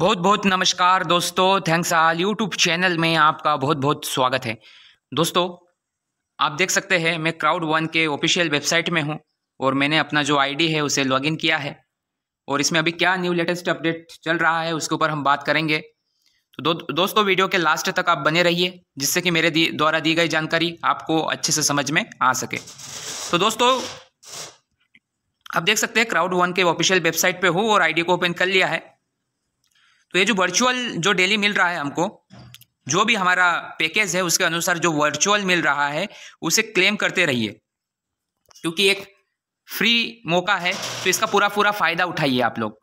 बहुत बहुत नमस्कार दोस्तों थैंक्स आल यूट्यूब चैनल में आपका बहुत बहुत स्वागत है दोस्तों आप देख सकते हैं मैं क्राउड वन के ऑफिशियल वेबसाइट में हूं और मैंने अपना जो आईडी है उसे लॉगिन किया है और इसमें अभी क्या न्यू लेटेस्ट अपडेट चल रहा है उसके ऊपर हम बात करेंगे तो दो, दोस्तों वीडियो के लास्ट तक आप बने रहिए जिससे कि मेरे द्वारा दी गई जानकारी आपको अच्छे से समझ में आ सके तो दोस्तों आप देख सकते हैं क्राउड वन के ऑफिशियल वेबसाइट पे हूँ और आईडी को ओपन कर लिया है तो ये जो वर्चुअल जो डेली मिल रहा है हमको जो भी हमारा पैकेज है उसके अनुसार जो वर्चुअल मिल रहा है उसे क्लेम करते रहिए क्योंकि एक फ्री मौका है तो इसका पूरा पूरा फ़ायदा उठाइए आप लोग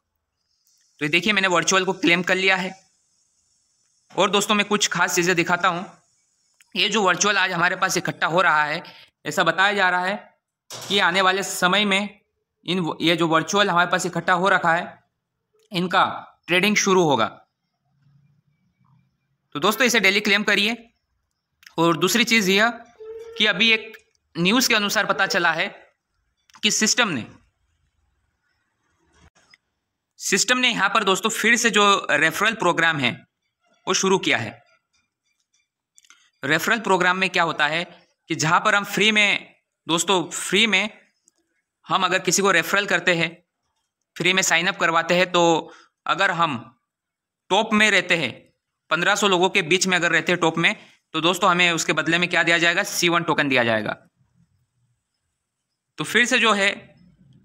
तो देखिए मैंने वर्चुअल को क्लेम कर लिया है और दोस्तों मैं कुछ खास चीज़ें दिखाता हूँ ये जो वर्चुअल आज हमारे पास इकट्ठा हो रहा है ऐसा बताया जा रहा है कि आने वाले समय में इन ये जो वर्चुअल हमारे पास इकट्ठा हो रखा है इनका ट्रेडिंग शुरू होगा तो दोस्तों इसे डेली क्लेम करिए और दूसरी चीज़ यह कि अभी एक न्यूज़ के अनुसार पता चला है कि सिस्टम ने सिस्टम ने यहां पर दोस्तों फिर से जो रेफरल प्रोग्राम है वो शुरू किया है रेफरल प्रोग्राम में क्या होता है कि जहां पर हम फ्री में दोस्तों फ्री में हम अगर किसी को रेफरल करते हैं फ्री में साइन अप करवाते हैं तो अगर हम टॉप में रहते हैं पंद्रह सौ लोगों के बीच में अगर रहते हैं टॉप में तो दोस्तों हमें उसके बदले में क्या दिया जाएगा सी वन टोकन दिया जाएगा तो फिर से जो है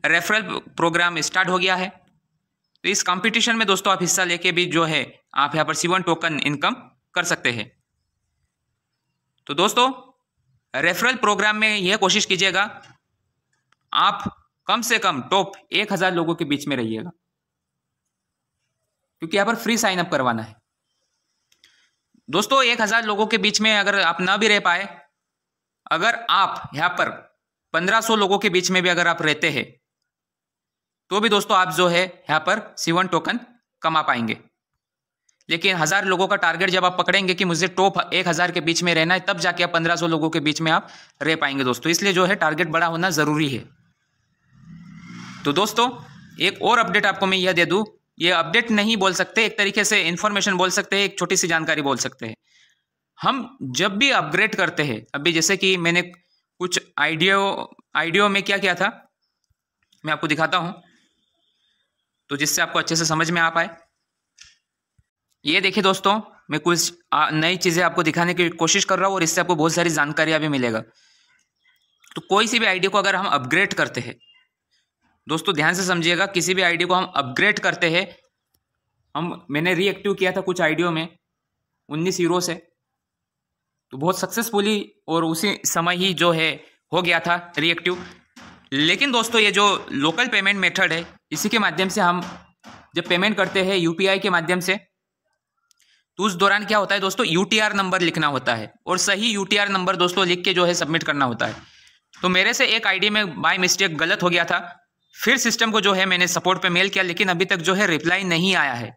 रेफरल प्रोग्राम स्टार्ट हो गया है तो इस कंपटीशन में दोस्तों आप हिस्सा लेके भी जो है आप यहाँ पर सी वन टोकन इनकम कर सकते हैं तो दोस्तों रेफरल प्रोग्राम में यह कोशिश कीजिएगा आप कम से कम टॉप एक हज़ार लोगों के बीच में रहिएगा क्योंकि यहाँ पर फ्री साइन अप करवाना है दोस्तों एक हज़ार लोगों के बीच में अगर आप ना भी रह पाए अगर आप यहाँ पर पंद्रह सौ लोगों के बीच में भी अगर आप रहते हैं तो भी दोस्तों आप जो है यहाँ पर सीवन टोकन कमा पाएंगे लेकिन हज़ार लोगों का टारगेट जब आप पकड़ेंगे कि मुझे टॉप एक हज़ार के बीच में रहना है तब जाके आप पंद्रह सौ लोगों के बीच में आप रह पाएंगे दोस्तों इसलिए जो है टारगेट बड़ा होना ज़रूरी है तो दोस्तों एक और अपडेट आपको मैं यह दे दूँ ये अपडेट नहीं बोल सकते एक तरीके से इंफॉर्मेशन बोल सकते हैं एक छोटी सी जानकारी बोल सकते हैं हम जब भी अपग्रेड करते हैं अभी जैसे कि मैंने कुछ आइडियो आइडियो में क्या किया था मैं आपको दिखाता हूं तो जिससे आपको अच्छे से समझ में आ पाए ये देखिए दोस्तों मैं कुछ नई चीज़ें आपको दिखाने की कोशिश कर रहा हूँ और इससे आपको बहुत सारी जानकारियाँ भी मिलेगा तो कोई सी भी आइडियो को अगर हम अपग्रेड करते हैं दोस्तों ध्यान से समझिएगा किसी भी आईडी को हम अपग्रेड करते हैं हम मैंने रीएक्टिव किया था कुछ आईडियो में उन्नीस यूरो से तो बहुत सक्सेसफुली और उसी समय ही जो है हो गया था रिएक्टिव लेकिन दोस्तों ये जो लोकल पेमेंट मेथड है इसी के माध्यम से हम जब पेमेंट करते हैं यूपीआई के माध्यम से तो उस दौरान क्या होता है दोस्तों यूटीआर नंबर लिखना होता है और सही यूटीआर नंबर दोस्तों लिख के जो है सबमिट करना होता है तो मेरे से एक आईडी में बाय मिस्टेक गलत हो गया था फिर सिस्टम को जो है मैंने सपोर्ट पे मेल किया लेकिन अभी तक जो है रिप्लाई नहीं आया है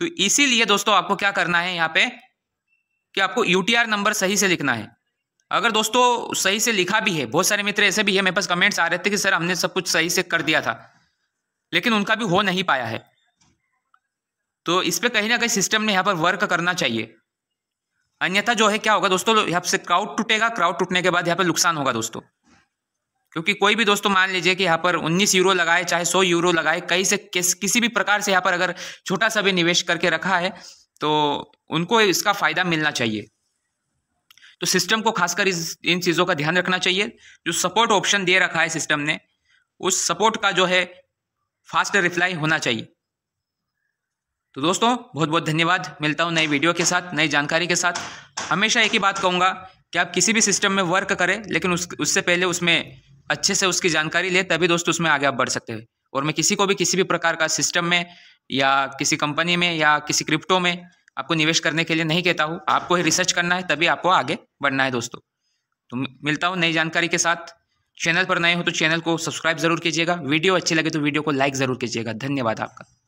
तो इसीलिए दोस्तों आपको क्या करना है यहाँ पे कि आपको यूटीआर नंबर सही से लिखना है अगर दोस्तों सही से लिखा भी है बहुत सारे मित्र ऐसे भी है मेरे पास कमेंट्स आ रहे थे कि सर हमने सब कुछ सही से कर दिया था लेकिन उनका भी हो नहीं पाया है तो इस पर कहीं ना कहीं सिस्टम ने यहाँ पर वर्क करना चाहिए अन्यथा जो है क्या होगा दोस्तों यहाँ से क्राउड टूटेगा क्राउड टूटने के बाद यहाँ पर नुकसान होगा दोस्तों क्योंकि कोई भी दोस्तों मान लीजिए कि यहाँ पर 19 यूरो लगाए चाहे 100 यूरो लगाए कहीं से किस किसी भी प्रकार से यहाँ पर अगर छोटा सा भी निवेश करके रखा है तो उनको इसका फायदा मिलना चाहिए तो सिस्टम को खासकर इस इन चीज़ों का ध्यान रखना चाहिए जो सपोर्ट ऑप्शन दे रखा है सिस्टम ने उस सपोर्ट का जो है फास्ट रिप्लाई होना चाहिए तो दोस्तों बहुत बहुत धन्यवाद मिलता हूँ नई वीडियो के साथ नई जानकारी के साथ हमेशा एक ही बात कहूँगा कि आप किसी भी सिस्टम में वर्क करें लेकिन उस उससे पहले उसमें अच्छे से उसकी जानकारी ले तभी दोस्त उसमें आगे आप बढ़ सकते हैं और मैं किसी को भी किसी भी प्रकार का सिस्टम में या किसी कंपनी में या किसी क्रिप्टो में आपको निवेश करने के लिए नहीं कहता हूँ आपको ही रिसर्च करना है तभी आपको आगे बढ़ना है दोस्तों तो मिलता हूँ नई जानकारी के साथ चैनल पर नए हो तो चैनल को सब्सक्राइब जरूर कीजिएगा वीडियो अच्छी लगे तो वीडियो को लाइक जरूर कीजिएगा धन्यवाद आपका